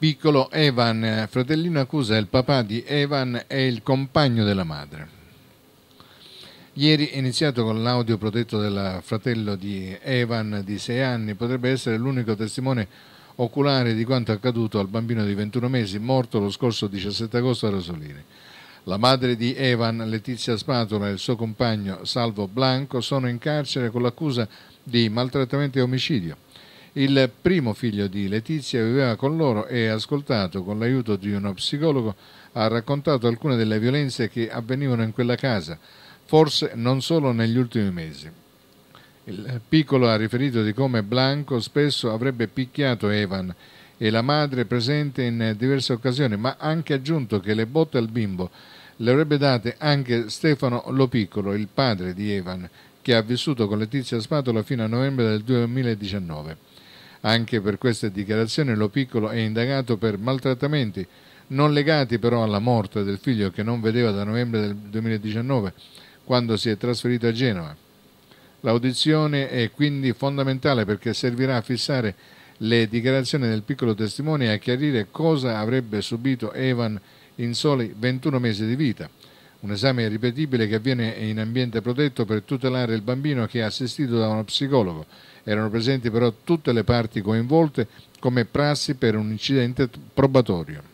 piccolo Evan, fratellino accusa il papà di Evan e il compagno della madre. Ieri è iniziato con l'audio protetto del fratello di Evan di 6 anni, potrebbe essere l'unico testimone oculare di quanto accaduto al bambino di 21 mesi morto lo scorso 17 agosto a Rosolini. La madre di Evan, Letizia Spatola, e il suo compagno Salvo Blanco sono in carcere con l'accusa di maltrattamento e omicidio. Il primo figlio di Letizia viveva con loro e, ascoltato con l'aiuto di uno psicologo, ha raccontato alcune delle violenze che avvenivano in quella casa, forse non solo negli ultimi mesi. Il piccolo ha riferito di come Blanco spesso avrebbe picchiato Evan e la madre presente in diverse occasioni, ma ha anche aggiunto che le botte al bimbo le avrebbe date anche Stefano Lo Piccolo, il padre di Evan, che ha vissuto con Letizia Spatola fino a novembre del 2019. Anche per queste dichiarazioni lo piccolo è indagato per maltrattamenti, non legati però alla morte del figlio che non vedeva da novembre del 2019, quando si è trasferito a Genova. L'audizione è quindi fondamentale perché servirà a fissare le dichiarazioni del piccolo testimone e a chiarire cosa avrebbe subito Evan in soli 21 mesi di vita un esame irripetibile che avviene in ambiente protetto per tutelare il bambino che è assistito da uno psicologo. Erano presenti però tutte le parti coinvolte come prassi per un incidente probatorio.